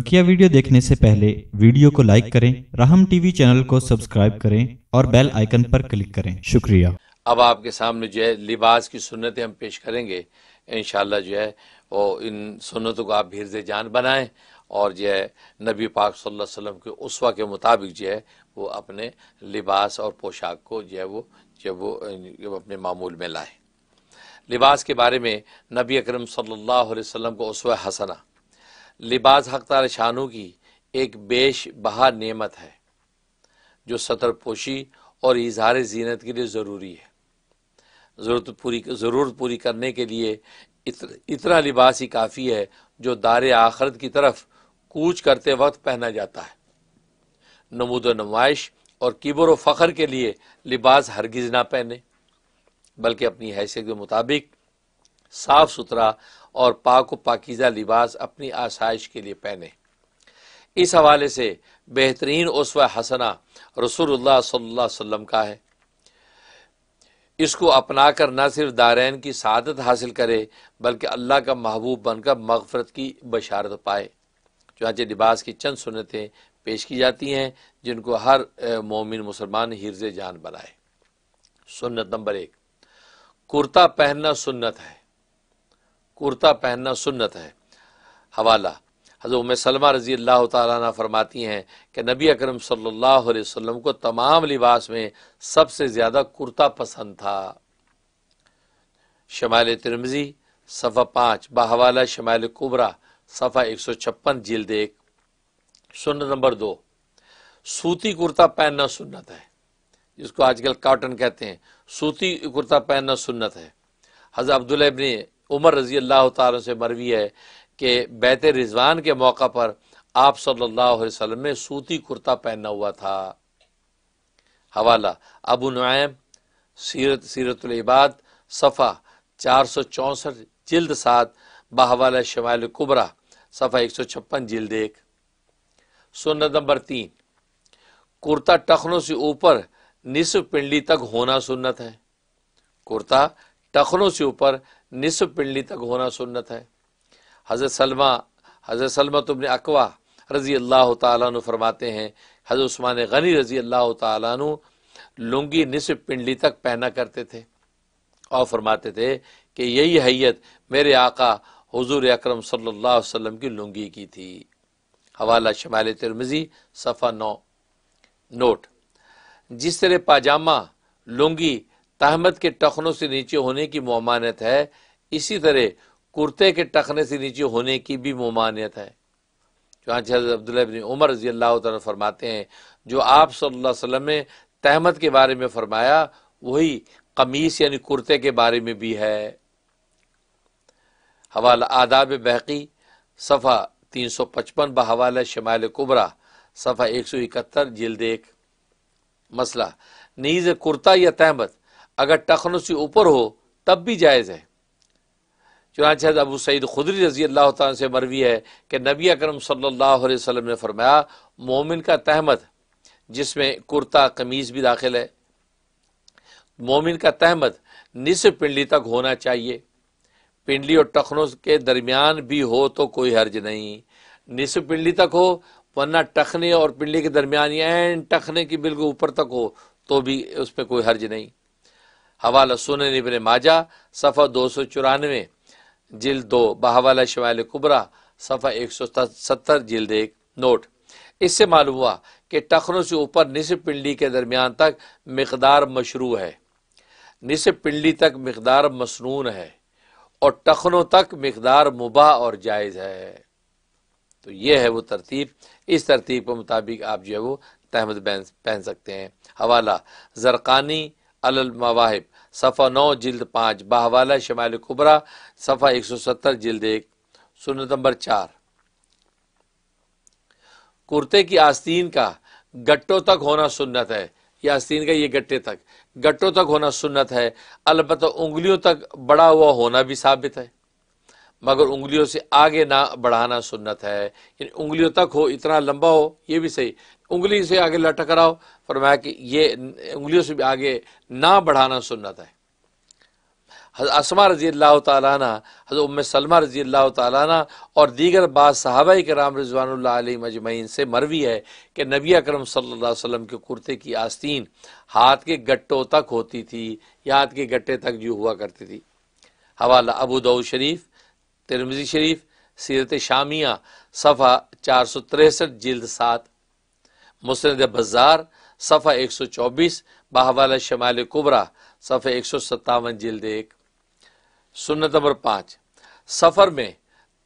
बकिया वीडियो देखने से पहले वीडियो को लाइक करें राहम टीवी चैनल को सब्सक्राइब करें और बेल आइकन पर क्लिक करें शुक्रिया अब आपके सामने जो है लिबास की सुन्नतें हम पेश करेंगे इन जो है वो इन सुन्नतों को आप से जान बनाएं और जो है नबी पाक सल्लल्लाहु के उसवा के मुताबिक जो है वो अपने लिबास और पोशाक को जो है वो जो वो अपने मामूल में लाएं लिबास के बारे में नबी अकरम सल्लल्लाहु अलैहि वसल्लम को उसवा हसना लिबास हक तार शानों की एक बेश बहा नेमत है जो सतर पोशी और इजहार जीनत के लिए ज़रूरी है ज़रूरत पूरी ज़रूरत पूरी करने के लिए इत, इतना लिबास ही काफ़ी है जो दार आखरत की तरफ कूच करते वक्त पहना जाता है नमूद नुमाइश और किबर व फ़ख्र के लिए लिबास हरगिज़ ना पहने बल्कि अपनी हैसियत के मुताबिक साफ़ सुथरा और पाक व पाकिज़ा लिबास अपनी आसाइश के लिए पहने इस हवाले से बेहतरीन उसवा हसना रसूलुल्लाह सल्लल्लाहु अलैहि वसल्लम का है इसको अपना कर न सिर्फ दारैन की सदत हासिल करे बल्कि अल्लाह का महबूब बनकर मगफरत की बशारत पाए चुनाचे लिबास की चंद सुनतें पेश की जाती हैं जिनको हर मोमिन मुसलमान हिरज जान बनाए सुन्नत नंबर एक कुर्ता पहनना सुन्नत है कुर्ता पहनना सुन्नत है हवाला हज़र उम सलमा रज़ी अल्लाह तारा फरमाती हैं कि नबी अकरम सल्लल्लाहु अलैहि वसल्लम को तमाम लिबास में सबसे ज़्यादा कुर्ता पसंद था शमाल तिरमजी सफ़ा पाँच बहवाला शमाल कुबरा सफ़ा एक सौ छप्पन जिल्द एक सुन नंबर दो सूती कुर्ता पहनना सुन्नत है जिसको आजकल कॉटन कहते हैं सूती कुर्ता पहनना सुन्नत है हज़र अब्दुल्ला उमर रजी अल्लाह तार से मरवी है कि बैत रिजवान के मौका पर आप सल्लल्लाहु अलैहि वसल्लम ने सूती कुर्ता पहना हुआ था हवाला अबू नैम सीरत सीरतलबाद सफ़ा चार सौ चौंसठ जल्द सात बहवाला शमाल कुबरा सफ़ा एक सौ छप्पन जल्द एक सुन्नत नंबर तीन कुर्ता टखनों से ऊपर निसफ पिंडली तक होना सुन्नत है कुर्ता टखनों से ऊपर निसब पिंडली तक होना सुन्नत है हज़रत सलमा हज़रत सलमा तुमने तो अकवा रज़ी अल्लाह तु फरमाते हैं हज़रत उस्मान गनी रज़ी अल्लाह तु लुंगी निसब पिंडली तक पहना करते थे और फरमाते थे कि यही हैयत मेरे आका हजूर अक्रम सल्लाम की लुंगी की थी हवाला शमाल तिरमजी सफ़ा नौ नोट जिस तरह पाजामा लुंगी तहमद के टखनों से नीचे होने की ममानियत है इसी तरह कुर्ते के टखने से नीचे होने की भी ममानियत है चुनाच हज़रत अब्दुल्ला उमर रजी अल्लाह तला फरमाते हैं जो आप सल्लल्लाहु अलैहि वसल्लम ने तहमद के बारे में फरमाया वही कमीस यानी कुर्ते के बारे में भी है हवाला आदाब बहकी सफ़ा तीन सौ पचपन बवाल शमाल कुबरा सफ़ा एक सौ इकहत्तर जिल्द एक मसला नीज़ कुर्ता या तहमद अगर टखनों से ऊपर हो तब भी जायज़ है चुनाच अबू सईद खुदरी रजी अल्लाह से मरवी है कि नबी अकरम सल्लल्लाहु अलैहि वसल्लम ने फरमाया मोमिन का तहमद जिसमें कुर्ता कमीज़ भी दाखिल है मोमिन का तहमद निसफ पिंडली तक होना चाहिए पिंडली और टखनों के दरमियान भी हो तो कोई हर्ज नहीं निसफ पिंडली तक हो वरना टखने और पिंडली के दरमियान या टखने की बिल्कुल ऊपर तक हो तो भी उस पर कोई हर्ज नहीं हवाला सुन इबन माजा सफ़ा दो सौ चौरानवे जिल दो बहवाला शवाल कुबरा सफ़ा एक सौ सत्तर जिल एक नोट इससे मालूम हुआ कि टखरों से ऊपर निसब पिंडी के दरमियान तक मकदार मशरू है निसब पिंडी तक मकदार मसनून है और टखनों तक मकदार मुबा और जायज़ है तो यह है वो तरतीब इस तरतीब के मुताबिक आप जो है वो तहमद पहन सकते हैं हवाला जरकानी अलमवाहिब सफ़ा नौ जिल्द पाँच बाहवाला शमाल कुबरा सफ़ा एक सौ सत्तर जिल्द एक सुनत नंबर चार कुर्ते की आस्तीन का गट्टों तक होना सुन्नत है या आस्तीन का ये गट्टे तक गट्टों तक होना सुन्नत है अलबत् उंगलियों तक बढ़ा हुआ होना भी साबित है मगर उंगलियों से आगे ना बढ़ाना सुन्नत है उंगलियों तक हो इतना लंबा हो ये भी सही उंगली से आगे लटक कराओ फरमाया कि ये उंगलियों से भी आगे ना बढ़ाना सुनना है असमा रजी अल्लाह तालाना हज़र उम सलमा रजी अल्लाह तालाना और दीगर बाद सहाबा कराम रजवान मजमैन से मरवी है कि नबी अकरम सल्लल्लाहु अलैहि वसल्लम के कुर्ते की आस्तीन हाथ के गट्टों तक होती थी या हाथ के गट्टे तक जो हुआ करती थी हवाला अबू दाऊद शरीफ तिरमजी शरीफ सीरत शामिया सफ़ा चार सौ तिरसठ जिल्द सात मुस्ंद बज़ार सफ़ा एक सौ चौबीस बहवाला शमाल कुबरा सफ़ा एक सौ सत्तावन जल्द एक सुन्नत नंबर पाँच सफ़र में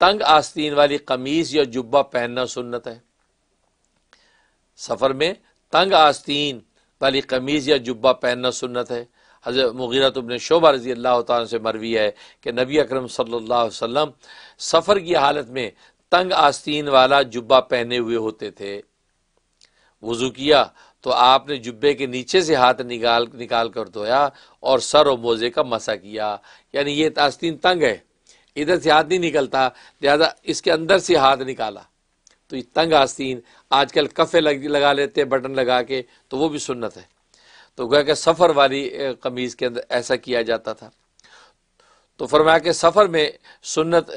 तंग आस्तीन वाली कमीज़ या जुब्बा पहनना सुन्नत है सफ़र में तंग आस्तीन वाली कमीज़ या जुब्बा पहनना सुन्नत है हज़रत मुगीरा तुबन शोबा रजी अल्लाह तुम मरवी है कि नबी अक्रम सल्लल्लाहु सफ़र की हालत में तंग आस्तीन वाला जुब्बा पहने हुए होते थे वज़ू किया तो आपने जुब्बे के नीचे से हाथ निकाल निकाल कर धोया और सर और मोज़े का मसा किया यानी ये आस्तीन तंग है इधर से हाथ नहीं निकलता लिहाजा इसके अंदर से हाथ निकाला तो ये तंग आस्तीन आजकल कफ़े लग, लगा लेते हैं बटन लगा के तो वो भी सुन्नत है तो गया कि सफ़र वाली कमीज़ के अंदर ऐसा किया जाता था तो फरमाया कि सफ़र में सुन्नत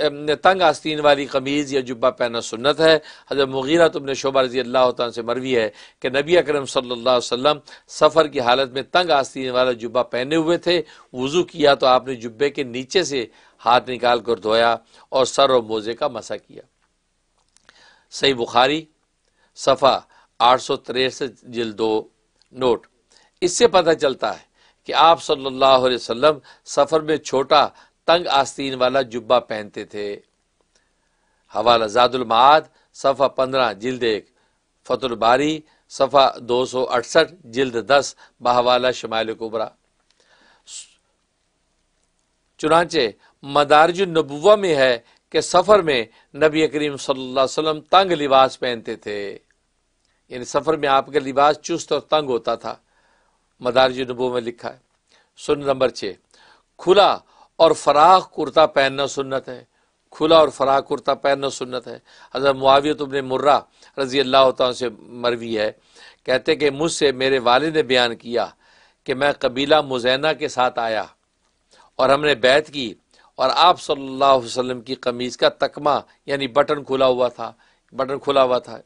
तंग आस्तीन वाली कमीज़ या जुब्बा पहनना सुन्नत है हजरत मुगीरा तुमने तो शोबा रजी अल्लाह से मरवी है कि नबी अकरम सल्लल्लाहु अलैहि वसल्लम सफ़र की हालत में तंग आस्तीन वाला जुब्बा पहने हुए थे वज़ू किया तो आपने जुब्बे के नीचे से हाथ निकाल कर धोया और सर और मोज़े का मसा किया सही बुखारी सफ़ा आठ सौ तिरसठ जिल दो नोट इससे पता चलता है कि आप सल्लल्लाहु अलैहि वसल्लम सफ़र में छोटा तंग आस्तीन वाला जुब्बा पहनते थे हवाला जादुलमाद सफ़ा पंद्रह जिल्द एक फतुलबारी सफ़ा दो सौ अड़सठ जिल्द दस बहवाला शमाल कुबरा चुनाचे मदारजुलनबुआ में है कि सफ़र में नबी करीम वसल्लम तंग लिबास पहनते थे यानी सफ़र में आपका लिबास चुस्त और तंग होता था मदारजुलनबुआ में लिखा है सुन नंबर छः खुला और फराख कुर्ता पहनना सुन्नत है खुला और फराख कुर्ता पहनना सुन्नत है हजरत मुआविया तुमने तो मुर्रा रजी अल्लाह तन से मरवी है कहते कि मुझसे मेरे वाले ने बयान किया कि मैं कबीला मुजैना के साथ आया और हमने बैत की और आप सल्लल्लाहु अलैहि वसल्लम की कमीज़ का तकमा यानी बटन खुला हुआ था बटन खुला हुआ था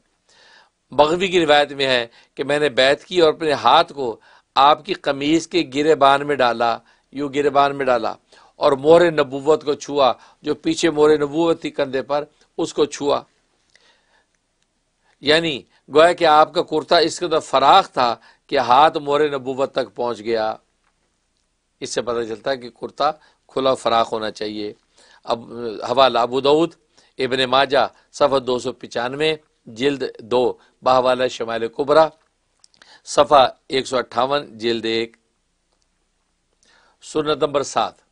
बगवी की रिवायत में है कि मैंने बैत की और अपने हाथ को आपकी कमीज़ के गिरेबान में डाला यूँ गिरेबान में डाला और मोहर नबूवत को छुआ जो पीछे मोर नबूवत थी कंधे पर उसको छुआ यानी गोया कि आपका कुर्ता इस कदर फराख था कि हाथ मोर नबूवत तक पहुंच गया इससे पता चलता है कि कुर्ता खुला फराख होना चाहिए अब हवाला दऊद इबन माजा सफ़ा दो सौ पचानवे जल्द दो बाहवाला शमाल कुबरा सफ़ा एक सौ अट्ठावन जल्द एक सुनत नंबर सात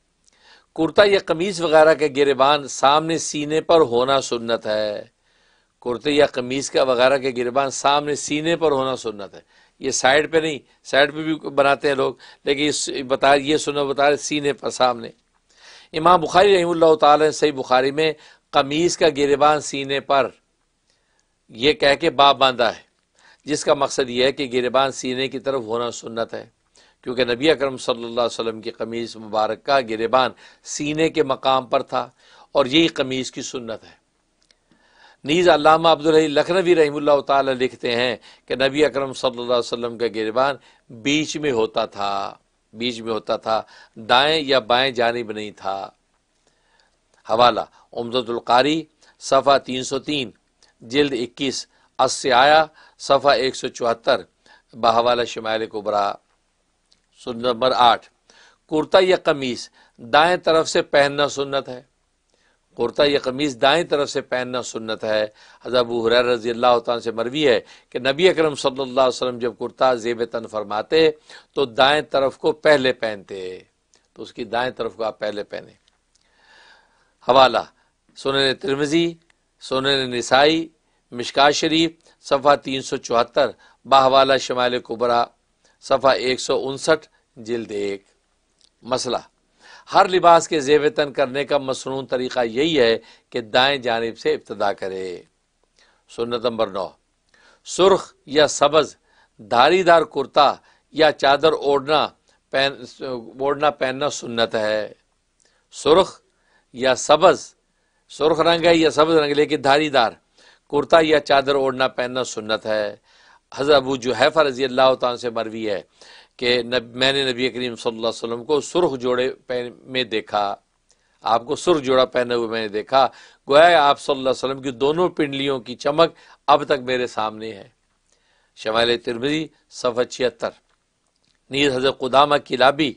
कुर्ता या कमीज वगैरह के गिरबान सामने सीने पर होना सुन्नत है कुर्ते या कमीज का वगैरह के गिरबान सामने सीने पर होना सुन्नत है ये साइड पे नहीं साइड पे भी बनाते हैं लोग लेकिन बता ये सुनो बता रहे सीने पर सामने इमाम बुखारी रही तई सही बुखारी में कमीज़ का गिरबान सीने पर यह कह के बाप बांधा है जिसका मकसद यह है कि गिरबान सीने की तरफ होना सुन्नत है क्योंकि नबी अकरम सल्लल्लाहु अलैहि वसल्लम की कमीज़ मुबारक का गिरबान सीने के मकाम पर था और यही कमीज़ की सुन्नत है नीज़ अलामा अब्दुल लखनवी रही लिखते हैं कि नबी अकरम सल्लल्लाहु अलैहि वसल्लम का गिरबान बीच में होता था बीच में होता था दाएं या बाएं जानब नहीं था हवाला उमदतुल्कारी सफ़ा तीन सौ तीन जल्द इक्कीस अस्से आया सफ़ा एक सौ चौहत्तर बहवाला शुमाल कुबरा सुन्नत नंबर आठ कुर्ता या कमीज दाएं तरफ से पहनना सुन्नत है कुर्ता या कमीज़ दाएं तरफ से पहनना सुन्नत है हजबू हुरैर रजी अल्लाह तन से मरवी है कि नबी अकरम सल्लल्लाहु अलैहि वसल्लम जब कुर्ता जेब तन फरमाते तो दाएं तरफ को पहले पहनते तो उसकी दाएं तरफ को आप पहले पहने हवाला सुनन तिरमजी सुनन नसाई मिशका शरीफ सफ़ा तीन सौ चौहत्तर बाहवाला शमाल कुबरा सफ़ा एक सौ उनसठ जिल्द एक मसला हर लिबास के जेब तन करने का मसनून तरीक़ा यही है कि दाएं जानब से इब्तदा करे सुन्नत नंबर नौ सुर्ख या सबज धारी दार कुर्ता या चादर ओढ़ना पहन ओढ़ना पहनना सुन्नत है सुर्ख या सबज सुर्ख रंग है या सबज रंग लेकिन धारी दार कुर्ता या चादर ओढ़ना पहनना सुन्नत है हज़र अबू जुहैफ़ा रजी अल्लाह तन से मरवी है कि नब, मैंने नबी करीम सल्लल्लाहु अलैहि वसल्लम को सुर्ख जोड़े पहन में देखा आपको सुर्ख जोड़ा पहने हुए मैंने देखा गोया आप सल्लल्लाहु अलैहि वसल्लम की दोनों पिंडलियों की चमक अब तक मेरे सामने है शमाल तिरमरी सफ़ा छिहत्तर नीर हज़र कुदामा की लाबी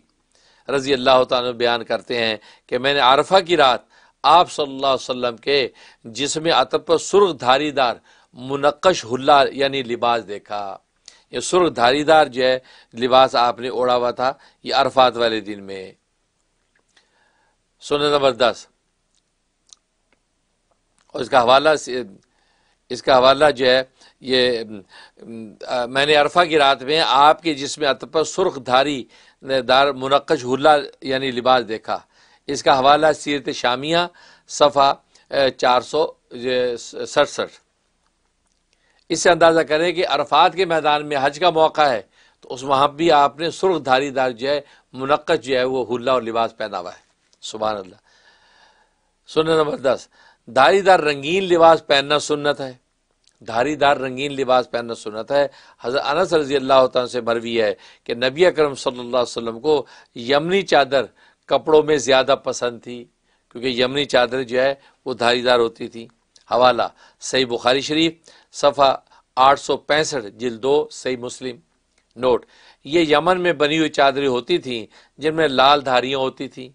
रजी अल्लाह तुम बयान करते हैं कि मैंने आरफा की रात आप सल्लल्लाहु अलैहि वसल्लम के जिसमें अतब पर सुर्ख धारीदार मुनक्श हुल्ला यानी लिबास देखा ये सुर्ख धारीदार जो है लिबास आपने ओढ़ा हुआ था ये अरफात वाले दिन में सुनत नंबर दस और इसका हवाला इसका हवाला जो है ये आ, मैंने अरफा की रात में आपके जिसमें अत पर सुर्ख धारी दार मुनक्श हुल्ला यानी लिबास देखा इसका हवाला सीरत शामिया सफ़ा चार सौ सड़सठ इससे अंदाज़ा करें कि अरफात के मैदान में हज का मौका है तो उस वहाँ भी आपने दार जो है मुनक़द जो है वो हुल्ला और लिबास पहना हुआ है सुबह अल्लाह सुन नंबर दस धारीदार रंगीन लिबास पहनना सुन्नत है धारीदार रंगीन लिबास पहनना सुनत है हज़रत अनस रजी अल्लाह से मरवी है कि नबी अकरम सल्लल्लाहु अलैहि वसल्लम को यमनी चादर कपड़ों में ज़्यादा पसंद थी क्योंकि यमनी चादर जो है वो धारीदार होती थी हवाला सही बुखारी शरीफ सफ़ा आठ सौ पैंसठ जिल दो सही मुस्लिम नोट ये यमन में बनी हुई चादरें होती थीं जिनमें लाल धारियाँ होती थीं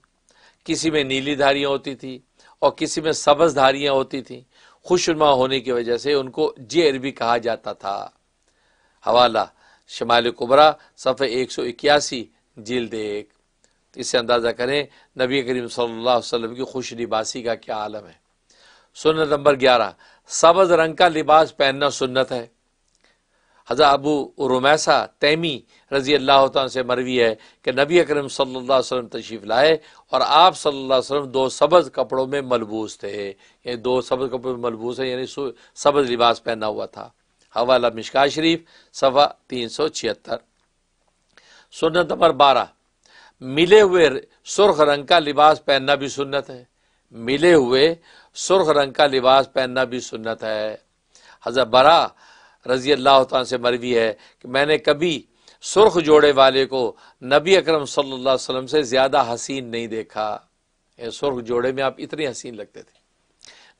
किसी में नीली धारियाँ होती थी और किसी में सबज धारियाँ होती थीं खुशनुमा होने की वजह से उनको जेर भी कहा जाता था हवाला शमाल कुबरा सफ़े एक सौ इक्यासी जील एक तो इससे अंदाज़ा करें नबी करीम सल्लल्लाहु अलैहि वसल्लम की खुश लिबासी का क्या आलम है सुन्नत नंबर ग्यारह सबज रंग का लिबास पहनना सुन्नत है हज़ा अबू रुमैसा तैमी रज़ी अल्लाह तन से मरवी है कि नबी अकरम सल्लल्लाहु अलैहि वसल्लम तशरीफ़ लाए और आप सल्लल्लाहु अलैहि वसल्लम दो सबज कपड़ों में मलबूस थे यानी दो सब्ज़ कपड़ों में मलबूस है यानी सबज़ लिबास पहना हुआ था हवाला मिशका शरीफ सफ़ा तीन सौ छिहत्तर सुन्नत नंबर बारह मिले हुए सुर्ख रंग का लिबास पहनना भी सुन्नत है मिले हुए सुर्ख रंग का लिबास पहनना भी सुन्नत है हज़रत बरा रज़ी अल्लाह तन से मरवी है कि मैंने कभी सुर्ख जोड़े वाले को नबी अकरम सल्लल्लाहु अलैहि वसल्लम से ज़्यादा हसीन नहीं देखा सुर्ख जोड़े में आप इतने हसीन लगते थे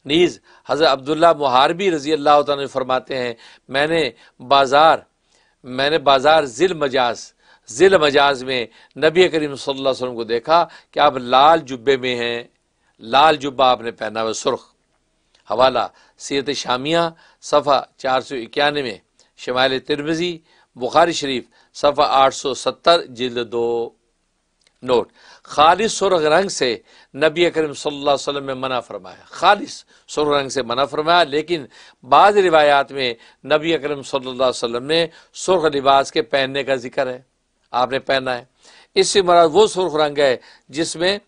नीज़ हज़रत अब्दुल्ला मुहारबी रज़ी अल्लाह तन फरमाते हैं मैंने बाज़ार मैंने बाज़ार ज़िल मजाज ज़िल मजाज में नबी करीम सल्लल्लाहु अलैहि वसल्लम को देखा कि आप लाल जुब्बे में हैं लाल जुब्बा आपने पहना हुआ सुर्ख हवाला सीरत शामिया सफ़ा चार सौ इक्यानवे शमाल तिरमजी बुखारी शरीफ सफ़ा आठ सौ सत्तर जिल्द दो नोट खालिश सुरख रंग से नबी करीम सल्लल्लाहु अलैहि मना फरमाया खालिश सुरख रंग से मना फरमाया लेकिन बाद रिवायात में नबी करीम सल्लल्लाहु अलैहि वसल्लम ने सुरख लिबास के पहनने का जिक्र है आपने पहना है इससे मरा वो सुरख रंग है जिसमें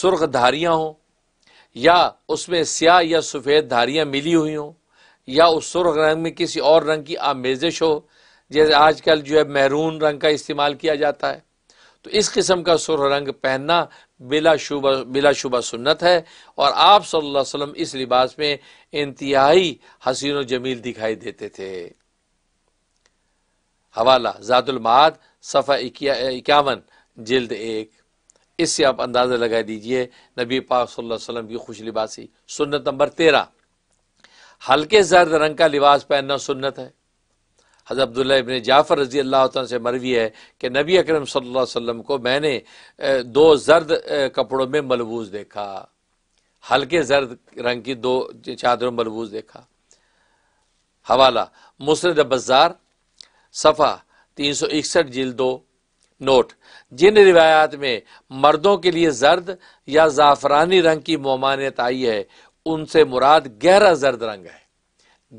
सुर्ख धारियाँ हों या उसमें स्याह या सफ़ेद धारियाँ मिली हुई हों या उस सुर्ख रंग में किसी और रंग की आमेज़िश हो जैसे आज कल जो है महरून रंग का इस्तेमाल किया जाता है तो इस किस्म का सुर रंग पहनना बिला बिला शुबा सुन्नत है और आप सल्लल्लाहु अलैहि वसल्लम इस लिबास में इंतहाई हसीन व जमील दिखाई देते थे हवाला ज़ातुलमाद सफ़ा इक्यावन जिल्द एक इससे आप अंदाज़ा लगा दीजिए नबी पाक वसल्लम की खुश लिबासी सुन्नत नंबर तेरह हल्के जर्द रंग का लिबास पहनना सुन्नत है हज़रत अब्दुल्ला इबन जाफ़र रजी अल्लाह से मरवी है कि नबी अकरम सल्लल्लाहु अलैहि वसल्लम को मैंने दो जर्द कपड़ों में मलबूज देखा हल्के जर्द रंग की दो चादरों में मलबूज देखा हवाला मुसरद बजार सफ़ा तीन सौ इकसठ जिल दो नोट जिन रिवायात में मर्दों के लिए जर्द या ज़ाफ़रानी रंग की ममानियत आई है उनसे मुराद गहरा जर्द रंग है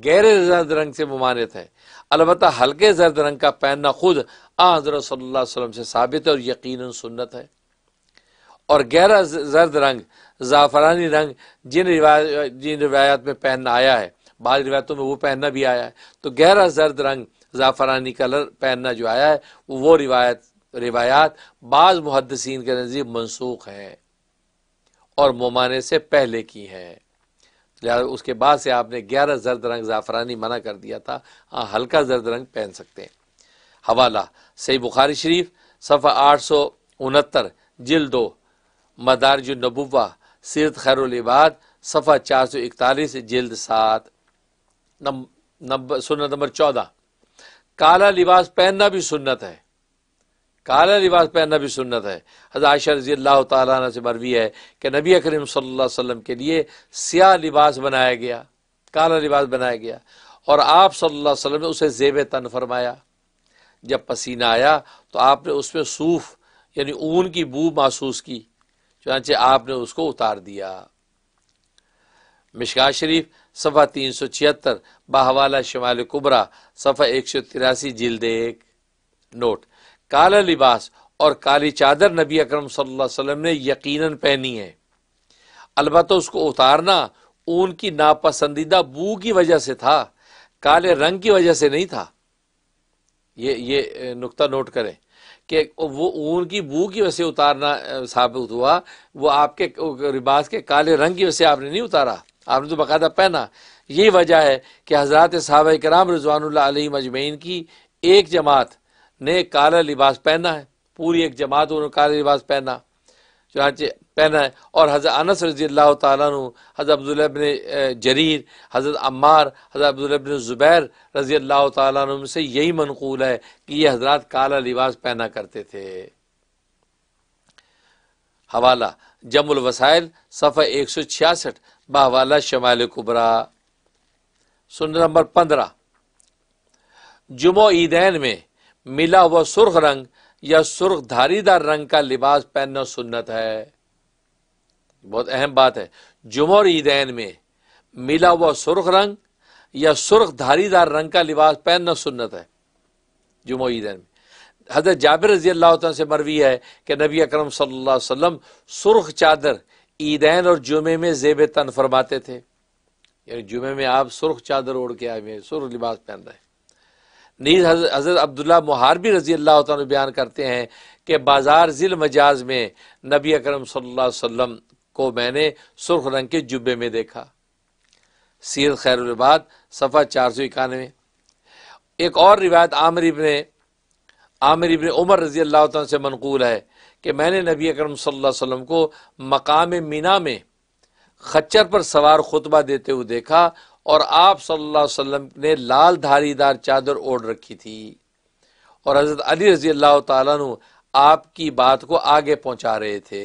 गहरे जर्द रंग से ममानियत है अलबत् हल्के जर्द रंग का पहनना खुद आजर सल्ला वसम से साबित और यकीन सुन्नत है और गहरा जर्द रंग ज़ाफ़रानी रंग जिन रिवाय जिन रिवायात में पहनना आया है बाद रिवायतों में वो पहनना भी आया है तो गहरा जर्द रंग ज़ाफ़रानी कलर पहनना जो आया है वो रिवायत रिवायात बाज़ मुहदसिन के नज़ीब मनसूख हैं और ममाने से पहले की हैं लिहाजा उसके बाद से आपने ग्यारह जर्द रंग ज़ाफ़रानी मना कर दिया था हाँ हल्का जर्द रंग पहन सकते हैं हवाला सही बुखारी शरीफ सफ़ा आठ सौ उनहत्तर जिल दो मदारज नबुवा खैर खैरबाद सफ़ा चार सौ इकतालीस जिल्द सात नंबर सुन्नत नंबर चौदह काला लिबास पहनना भी सुन्नत है काला लिबास पहनना भी सुन्नत है हज़रत रजी अल्लाह से मरवी है कि नबी करीम वसल्लम के लिए स्याह लिबास बनाया गया काला लिबास बनाया गया और आप सल्ला अलैहि ने उसे जेब तन फरमाया जब पसीना आया तो आपने उस पर सूफ यानी ऊन की बू महसूस की चुनाचे आपने उसको उतार दिया मिशका शरीफ सफ़ा तीन सौ छिहत्तर बहवाला शमाल कुबरा सफ़ा एक सौ तिरासी जिल्द एक नोट काला लिबास और काली चादर नबी अकरम सल्लल्लाहु अलैहि वसल्लम ने यकीनन पहनी है अलबत् उसको उतारना ऊन की नापसंदीदा बू की वजह से था काले रंग की वजह से नहीं था ये ये नुक्ता नोट करें कि वो ऊन की बू की वजह से उतारना साबित हुआ वो आपके लिबास के काले रंग की वजह से आपने नहीं उतारा आपने तो बाकायदा पहना यही वजह है कि हजरत साहब कराम रजवान मजमैन की एक जमात ने काला लिबास पहना है पूरी एक जमात उन्होंने काला लिबास पहना चुनाचे पहना है और हज़रत अनस रजी अल्लाह तु हज़रत अब्दुल्लबिन जरीर हज़रत अम्मार हज़रत अब्दुल्लबिन ज़ुबैर रजी अल्लाह तुम से यही मनकूल है कि ये हजरात काला लिबास पहना करते थे हवाला जमुल वसाइल सफ़ा एक सौ छियासठ बहवाला शमाल कुबरा सुन नंबर पंद्रह जुमो ईदैन में मिला हुआ सुर्ख रंग या सुर्ख धारीदार रंग का लिबास पहनना सुन्नत है बहुत अहम बात है जुमा और ईदैन में मिला हुआ सुर्ख रंग या सुर्ख धारीदार रंग का लिबास पहनना सुन्नत है जुमा ईदैन में हजरत जाबिर रजी अल्लाह से मरवी है कि नबी अकरम सल्लल्लाहु अलैहि वसल्लम सुर्ख चादर ईदैन और जुमे में जेब तन फरमाते थे यानी जुमे में आप सुर्ख चादर ओढ़ के आए हुए सुर्ख लिबास पहन रहे हैं नीज हज़रत अब्दुल्ला मुहार भी रज़ी अल्लाह बयान करते हैं कि बाज़ार ज़िल मजाज में नबी अकरम सल्लल्लाहु अलैहि वसल्लम को मैंने सुर्ख रंग के जुब्बे में देखा सीर खैर सफ़ा चार सौ इक्यानवे एक और रिवायत आमिर इबन आमिर इबन उमर रज़ी अल्लाह से मनकूल है कि मैंने नबी अकरम सल्लल्लाहु अलैहि वसल्लम को मकाम मीना में खच्चर पर सवार खुतबा देते हुए देखा और आप सल्लल्लाहु अलैहि वसल्लम ने लाल धारीदार चादर ओढ़ रखी थी और हज़रत अली रजी अल्लाह तु आपकी बात को आगे पहुंचा रहे थे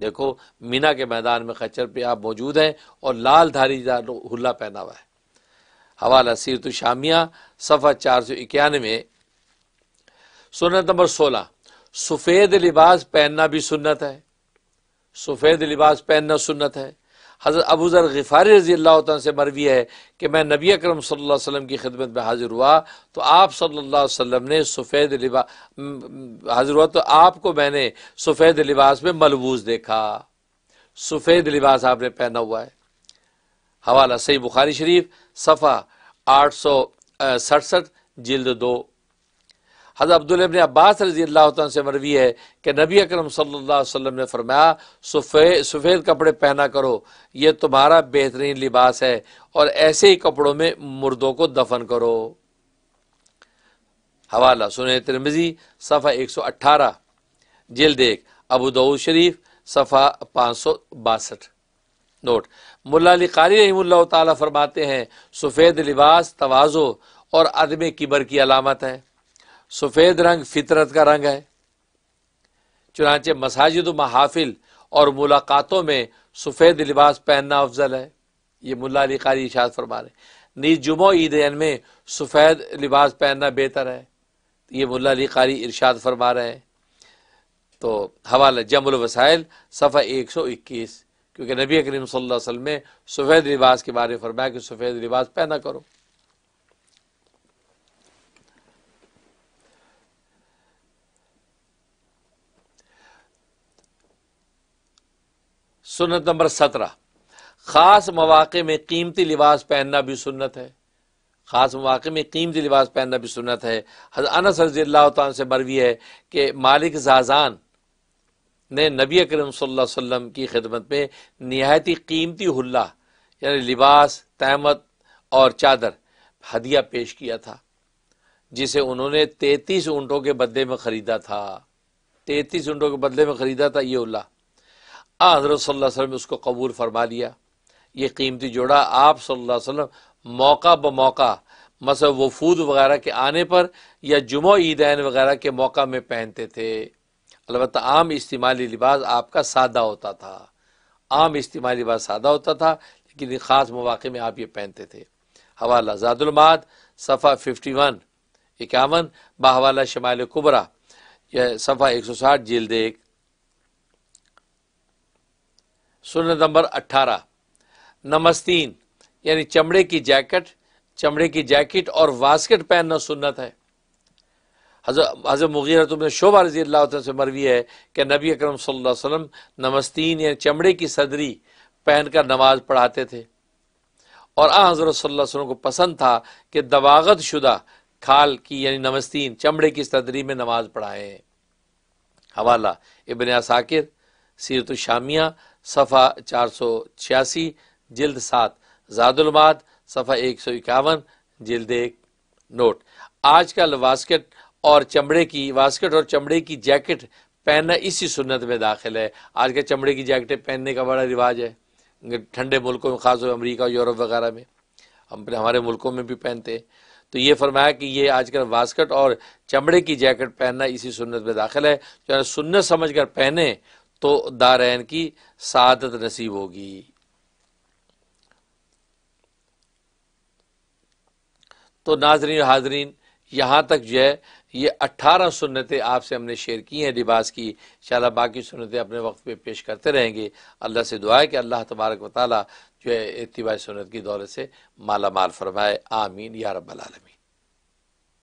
देखो मीना के मैदान में खच्चर पे आप मौजूद हैं और लाल धारीदार हुल्ला पहना हुआ है हवाला सीरत शामिया सफ़ा चार सौ इक्यानवे सुनत नंबर सोलह सफ़ेद लिबास पहनना भी सुन्नत है सफ़ेद लिबास पहनना सुन्नत है हज़रत अबू ज़र गफ़ारी रज़ी अल्लाह से मरवी है कि मैं नबी अकरम सल्लल्लाहु अलैहि वसल्लम की खिदमत में हाज़िर हुआ तो आप सल्लल्लाहु अलैहि वसल्लम ने सफ़ेद लिबा हाज़िर हुआ तो आपको मैंने सफ़ेद लिबास में मलबूस देखा सफ़ेद लिबास आपने पहना हुआ है हवाला सही बुखारी शरीफ सफ़ा आठ सौ सड़सठ जिल्द दो हज़र अब्दुल्बन अब्बास रजी अल्लाह से मरवी है कि नबी अकरम सल्लल्लाहु अलैहि वसल्लम ने फरमाया सफ़ेद कपड़े पहना करो ये तुम्हारा बेहतरीन लिबास है और ऐसे ही कपड़ों में मुर्दों को दफन करो हवाला सुन तिरमिजी सफ़ा एक सौ अट्ठारह जेल देख अबूदऊ शरीफ सफ़ा पाँच सौ बासठ नोट मुला कारी रही ताला फरमाते हैं सफ़ेद लिबास तोज़ो और अदम किबर की अलामत है सफ़ेद रंग फितरत का रंग है चुनाचे मसाजिद महाफिल और मुलाकातों में सफ़ेद लिबास पहनना अफजल है ये मुला अली कारी इशाद फरमा रहे नीज जुमो ईदैन में सफ़ेद लिबास पहनना बेहतर है ये मुला अली कारी इरशाद फरमा रहे हैं तो हवाला जमुल वसाइल सफ़ा एक सौ इक्कीस क्योंकि नबी करीम सल्लल्लाहु अलैहि वसल्लम ने सफ़ेद लिबास के बारे में फरमाया कि सफ़ेद लिबास पहना करो सुन्नत नंबर सत्रह ख़ास मौाक़े में कीमती लिबास पहनना भी सुन्नत है ख़ास मौाक़े में कीमती लिबास पहनना भी सुन्नत है अनस रजी अल्लाह से मरवी है कि मालिक जाजान ने नबी करीम सल्लल्लाहु अलैहि वसल्लम की खिदमत में नहायती कीमती हुल्ला यानी लिबास तहमत और चादर हदिया पेश किया था जिसे उन्होंने तैतीस ऊँटों के बदले में ख़रीदा था तैतीस ऊँटों के बदले में ख़रीदा था ये उल्ला हजरत सल्लल्लाहु ने उसको कबूल फरमा लिया ये कीमती जोड़ा आप सल्लल्लाहु अलैहि वसल्लम मौका ब मौका मसल वफूद वगैरह के आने पर या जुमो ईदैन वगैरह के मौका में पहनते थे अलबत्त आम इस्तेमाली लिबास आपका सादा होता था आम इस्तेमाली लिबास सादा होता था लेकिन इन ख़ास मौाक़े में आप ये पहनते थे हवाला जादुलमाद सफ़ा फिफ्टी वन इक्यावन बाहवाला शमाल कुबरा यह सफ़ा एक सौ साठ जल्द एक सुनत नंबर अट्ठारह नमस्तीन यानी चमड़े की जैकेट चमड़े की जैकेट और वास्केट पहनना सुन्नत है हजर मुगीर तुमने तो शोभा रजी अल्लाह से मरवी है कि नबी अकरम सल्लल्लाहु अलैहि वसल्लम नमस्तीन यानी चमड़े की सदरी पहनकर नमाज पढ़ाते थे और आ हज़रत सल्लल्लाहु अलैहि वसल्लम को पसंद था कि दवागत शुदा खाल की यानी नमस्तीन चमड़े की सदरी में नमाज पढ़ाए हवाला इबन साकिर सीरत शामिया सफ़ा चार सौ छियासी जल्द सात जादुलमाद सफ़ा एक सौ इक्यावन जल्द एक नोट आजकल वास्केट और चमड़े की वास्केट और चमड़े की जैकेट पहनना इसी सुन्नत में दाखिल है आजकल चमड़े की जैकेटें पहनने का बड़ा रिवाज है ठंडे मुल्कों में खासतौर अमरीका यूरोप वगैरह में हम अपने हमारे मुल्कों में भी पहनते हैं तो ये फरमाया कि ये आजकल वास्कट और चमड़े की जैकेट पहनना इसी सुन्नत में दाखिल है जो सुन्नत समझ कर पहने तो दारैन की सादत नसीब होगी तो नाजरीन हाजरीन यहाँ तक जो है ये अट्ठारह सुन्नतें आपसे हमने शेयर की हैं लिबास की शाला बाकी सुन्नतें अपने वक्त पे पेश करते रहेंगे अल्लाह से दुआ है कि अल्लाह तबारक वाली जो है इतबा सुनत की दौलत से माला माल फरमाए आमीन या रबालमी